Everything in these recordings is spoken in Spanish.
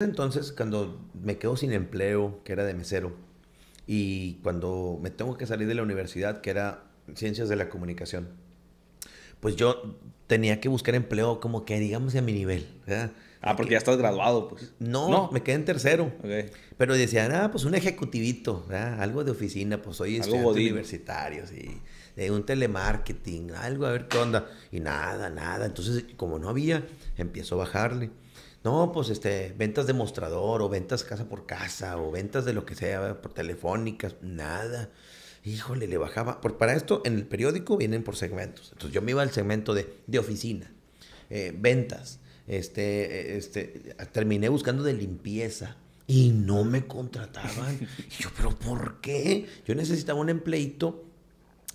entonces, cuando me quedo sin empleo, que era de mesero, y cuando me tengo que salir de la universidad, que era ciencias de la comunicación, pues yo tenía que buscar empleo como que, digamos, a mi nivel. Ah, porque ya estás graduado, pues. No, me quedé en tercero. Okay. Pero decían, ah, pues un ejecutivito, algo de oficina, pues soy estudiante universitario, sí. De un telemarketing, algo, a ver qué onda. Y nada, nada. Entonces, como no había, empiezo a bajarle. No, pues este, ventas de mostrador o ventas casa por casa o ventas de lo que sea, por telefónicas, nada. Híjole, le bajaba. Por, para esto, en el periódico vienen por segmentos. Entonces yo me iba al segmento de, oficina, eh, ventas. Este, este, terminé buscando de limpieza y no me contrataban. Y yo, pero ¿por qué? Yo necesitaba un empleito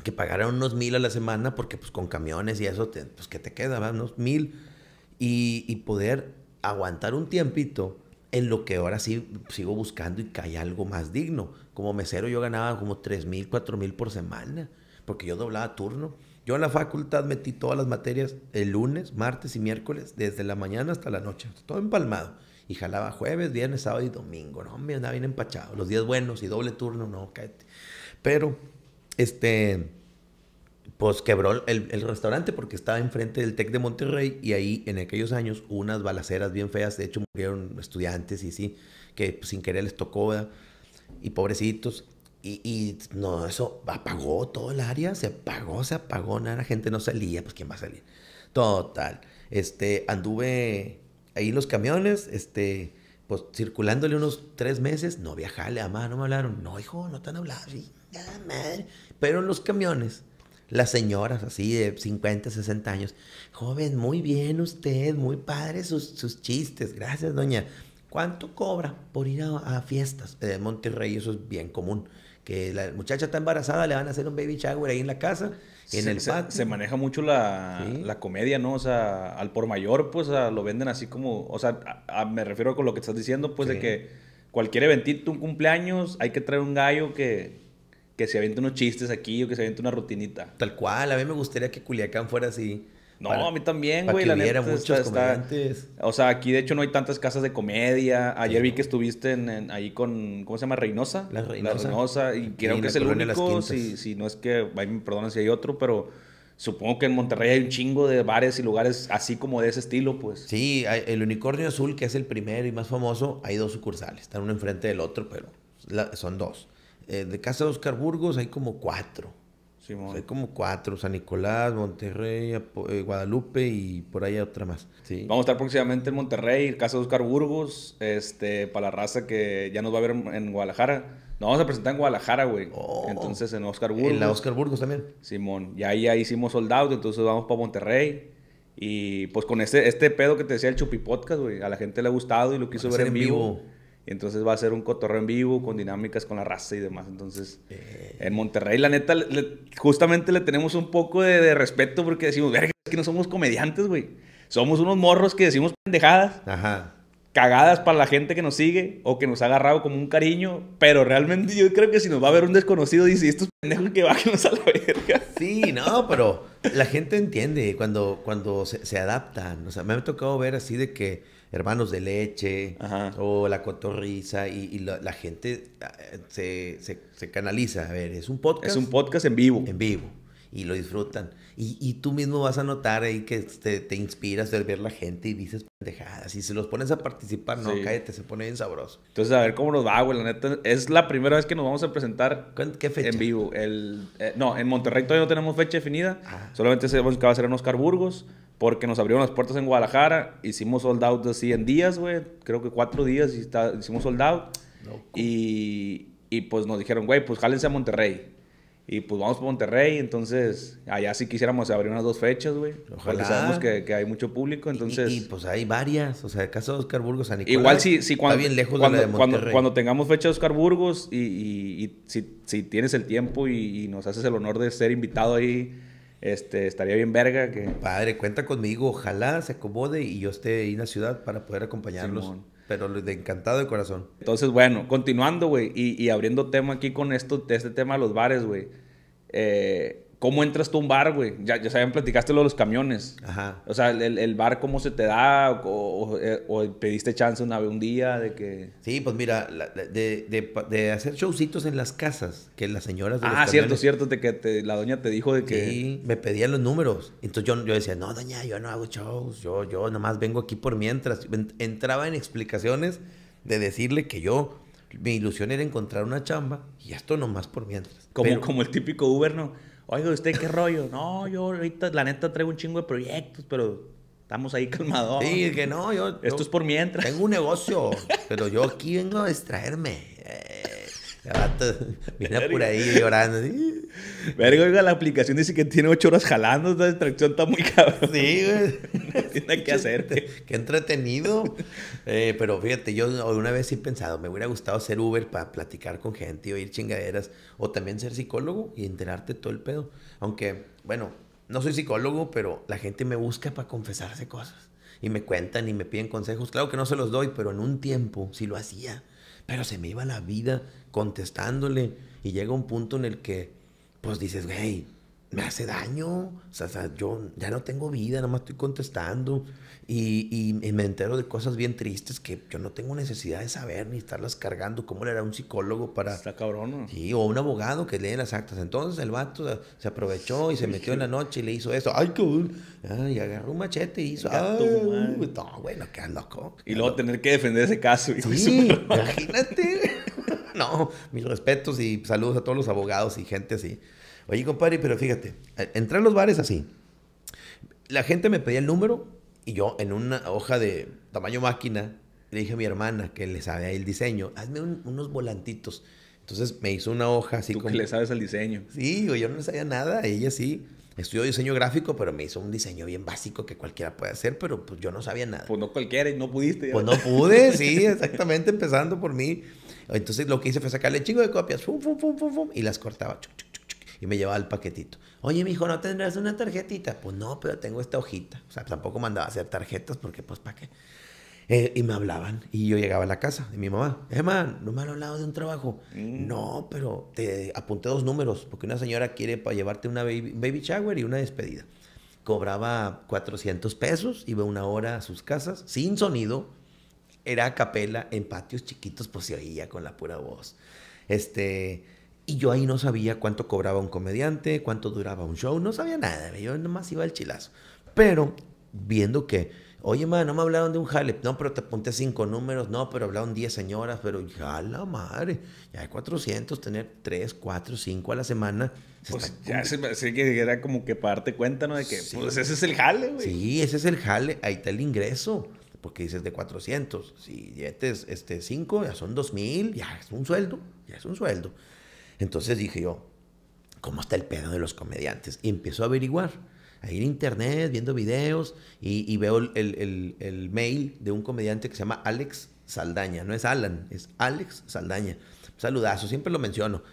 que pagara unos mil a la semana porque pues con camiones y eso, pues que te queda, unos mil. Y, y poder aguantar un tiempito en lo que ahora sí sigo buscando y que hay algo más digno. Como mesero yo ganaba como 3 mil, 4 mil por semana, porque yo doblaba turno. Yo en la facultad metí todas las materias el lunes, martes y miércoles, desde la mañana hasta la noche, todo empalmado. Y jalaba jueves, viernes, sábado y domingo. No, me andaba bien empachado. Los días buenos y doble turno, no, cállate. Pero, este, pues quebró el, restaurante porque estaba enfrente del TEC de Monterrey y ahí en aquellos años unas balaceras bien feas, de hecho murieron estudiantes y sí, que pues, sin querer les tocó, y pobrecitos. Y, no, eso apagó todo el área, se apagó, se apagó, nada, la gente no salía, pues quién va a salir. Total, este, anduve ahí los camiones, este, pues circulándole unos tres meses, no viajale, mamá, no me hablaron, no hijo, no te han hablado, pero en los camiones las señoras así de 50, 60 años. Joven, muy bien usted, muy padre sus, sus chistes, gracias doña. ¿Cuánto cobra por ir a, fiestas? Eh, en Monterrey eso es bien común. Que la muchacha está embarazada, le van a hacer un baby shower ahí en la casa, en se, el Se, maneja mucho la, comedia, ¿no? O sea, al por mayor, pues lo venden así como. O sea, me refiero con lo que estás diciendo, pues de que cualquier eventito, un cumpleaños, hay que traer un gallo que, que se aviente unos chistes aquí o que se aviente una rutinita. Tal cual, a mí me gustaría que Culiacán fuera así. No, a mí también, güey. La neta, muchos comediantes. o sea, aquí de hecho no hay tantas casas de comedia. Ayer vi que estuviste en, ahí con, ¿cómo se llama? Reynosa. La Reynosa. Y creo que es el único, si, si, no es que, perdón, me si hay otro, pero supongo que en Monterrey hay un chingo de bares y lugares así como de ese estilo, pues. Sí, el Unicornio Azul, que es el primero y más famoso, hay dos sucursales. Están uno enfrente del otro, pero son dos. Eh, de Casa de Oscar Burgos hay como cuatro. hay como cuatro, San Nicolás, Monterrey, eh, Guadalupe y por ahí otra más. Sí. Vamos a estar próximamente en Monterrey, Casa de Oscar Burgos, este, para la raza que ya nos va a ver en Guadalajara. Nos vamos a presentar en Guadalajara, güey. Oh. entonces en Oscar Burgos. En la Oscar Burgos también. Simón, y ahí ya hicimos soldados, entonces vamos para Monterrey. Y pues con este, este pedo que te decía el Chupi Podcast, güey, a la gente le ha gustado y lo quiso ver en vivo entonces va a ser un cotorreo en vivo con dinámicas con la raza y demás. Entonces, eh. en Monterrey, la neta, justamente le tenemos un poco de, respeto porque decimos, verga, es que no somos comediantes, güey. Somos unos morros que decimos pendejadas. Ajá. Cagadas para la gente que nos sigue o que nos ha agarrado como un cariño, pero realmente yo creo que si nos va a ver un desconocido, dice: Estos pendejos que bájenos a la verga. Sí, no, pero la gente entiende cuando, cuando se, se adaptan. O sea, me ha tocado ver así de que Hermanos de Leche o La Cotorriza y, la, gente eh, se, se canaliza. A ver, es un podcast. Es un podcast en vivo. En vivo y lo disfrutan. Y, tú mismo vas a notar ahí que te, inspiras de ver la gente y dices pendejadas. Y si los pones a participar, no, cállate, se pone bien sabroso. Entonces, a ver cómo nos va, güey. La neta, es la primera vez que nos vamos a presentar. ¿Qué fecha? En vivo. El, eh, no, en Monterrey todavía no tenemos fecha definida. Ah. Solamente sabemos que va a ser en Oscar Burgos porque nos abrieron las puertas en Guadalajara, hicimos sold out así en días, güey, creo que cuatro días y está, hicimos sold out. y, y, pues nos dijeron, güey, pues jálense a Monterrey. Y pues vamos a Monterrey, entonces allá sí quisiéramos abrir unas dos fechas, güey. Porque sabemos que, hay mucho público, entonces... Y, pues hay varias, o sea, el caso de Oscar Burgos, San Nicolás, Igual si sí cuando, cuando, Cuando, tengamos fecha de Oscar Burgos y, y, si, si, tienes el tiempo y, nos haces el honor de ser invitado ahí, este, estaría bien verga que... Padre, cuenta conmigo, ojalá se acomode y yo esté ahí en la ciudad para poder acompañarlos. Pero de encantado de corazón. Entonces, bueno, continuando, güey, y, abriendo tema aquí con esto, este tema de los bares, güey. Eh, ¿Cómo entras tú a un bar, güey? Ya, ya saben, platicaste lo de los camiones. Ajá. O sea, el, el bar, ¿cómo se te da? Eh, o, pediste chance una vez un día de que...? Sí, pues mira, de, de, de, hacer showcitos en las casas, que las señoras de Ah, cierto, cierto, de que la doña te dijo de que... Sí, me pedían los números. Entonces yo, yo decía, no, doña, yo no hago shows, yo, yo nomás vengo aquí por mientras. Entraba en explicaciones de decirle que yo mi ilusión era encontrar una chamba y esto nomás por mientras. Como, como el típico Uber, ¿no? Oiga, ¿usted qué rollo? No, yo ahorita, la neta, traigo un chingo de proyectos, pero estamos ahí calmados. Sí, que no, yo. Esto es por mientras. Tengo un negocio, pero yo aquí vengo a distraerme. mira eh, por ahí llorando. oiga, la aplicación dice que tiene ocho horas jalando, esta distracción está muy cabrón. Sí, güey. tiene que hacerte Qué, entretenido. Eh, pero fíjate, yo una vez he pensado, me hubiera gustado ser Uber para platicar con gente y oír chingaderas. O también ser psicólogo y enterarte todo el pedo. Aunque, bueno, no soy psicólogo, pero la gente me busca para confesarse cosas. Y me cuentan y me piden consejos. Claro que no se los doy, pero en un tiempo sí lo hacía. Pero se me iba la vida contestándole. Y llega un punto en el que, pues dices, güey me hace daño. O sea, yo ya no tengo vida, nada más estoy contestando. Y, me entero de cosas bien tristes que yo no tengo necesidad de saber ni estarlas cargando. ¿Cómo le hará un psicólogo para.? Está cabrón, ¿no? Sí, o un abogado que lee las actas. Entonces el vato se aprovechó y se metió en la noche y le hizo eso. ¡Ay, cool! Ah, y agarró un machete y hizo. ¡Ay, no, bueno, qué loco! y luego tener que defender ese caso. sí, imagínate. no, mis respetos y saludos a todos los abogados y gente así. Oye, compadre, pero fíjate, eh, entré a los bares así. La gente me pedía el número y yo en una hoja de tamaño máquina le dije a mi hermana que le sabe el diseño, hazme unos volantitos. Entonces me hizo una hoja así ¿Tú Que le sabes el diseño. Sí, yo no sabía nada, ella sí. Estudió diseño gráfico, pero me hizo un diseño bien básico que cualquiera puede hacer, pero pues, yo no sabía nada. Pues no cualquiera y no pudiste. Pues no pude, sí, exactamente, empezando por mí. Entonces lo que hice fue sacarle chingo de copias, y las cortaba y me llevaba el paquetito. Oye, mi hijo, ¿no tendrás una tarjetita? Pues no, pero tengo esta hojita. O sea, tampoco mandaba a hacer tarjetas porque, pues, ¿para qué? Eh, y me hablaban y yo llegaba a la casa de mi mamá. Emma, no me han hablado de un trabajo. Mm. No, pero te apunté dos números porque una señora quiere para llevarte una baby, baby shower y una despedida. Cobraba 400 pesos, iba una hora a sus casas sin sonido. Era a capela en patios chiquitos, pues se oía con la pura voz. Este, y yo ahí no sabía cuánto cobraba un comediante, cuánto duraba un show, no sabía nada, yo nomás iba al chilazo. Pero viendo que, oye, madre no me hablaron de un jale, no, pero te apunté cinco números, no, pero hablaron diez señoras, pero ya la madre, ya hay 400, tener tres, cuatro, cinco a la semana. pues ya se, se, que era como que para darte cuenta, ¿no? De que, pues ese es el jale, güey. Sí, ese es el jale, ahí está el ingreso porque dices de 400, si ya este, este 5, ya son mil, ya es un sueldo, ya es un sueldo. Entonces dije yo, ¿cómo está el pedo de los comediantes? Y empiezo a averiguar, a ir a internet, viendo videos, y, veo el, el, mail de un comediante que se llama Alex Saldaña, no es Alan, es Alex Saldaña. Saludazo, siempre lo menciono.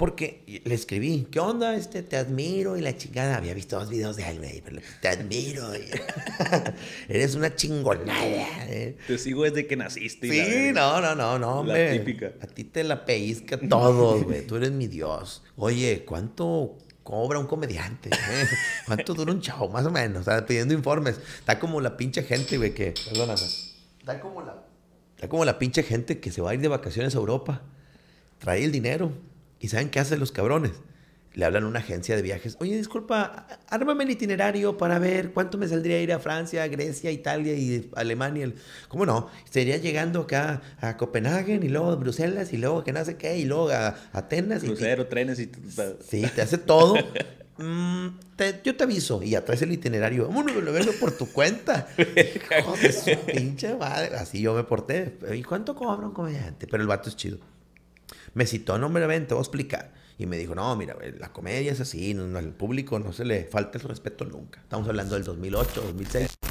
Porque le escribí, ¿qué onda? Este, te admiro y la chingada. Había visto dos videos de alguien te admiro. Eres una chingonada. Eh". Te sigo desde que naciste. Sí, no, no, no, no, La típica. A ti te la pellizca todo, güey. Tú eres mi dios. Oye, ¿cuánto cobra un comediante? Eh? ¿Cuánto dura un chavo? Más o menos. O pidiendo informes. Está como la pinche gente, güey, que... Perdóname. Está como la... Está como la pinche gente que se va a ir de vacaciones a Europa. Trae el dinero ¿Y saben qué hacen los cabrones? Le hablan a una agencia de viajes. Oye, disculpa, ármame el itinerario para ver cuánto me saldría ir a Francia, Grecia, Italia y Alemania. ¿Cómo no? Estaría llegando acá a Copenhague y luego a Bruselas y luego que no qué y luego a Atenas. Crucero, trenes y... Sí, te hace todo. Mm, yo te aviso y atrás el itinerario. uno lo veo por tu cuenta. Joder, su pinche madre. Así yo me porté. ¿Y cuánto cobra un comediante? Pero el vato es chido. Me citó, no, hombre, te voy a explicar. Y me dijo, no, mira, la comedia es así, no, no, el público no se le falta el respeto nunca. Estamos hablando del 2008, 2006.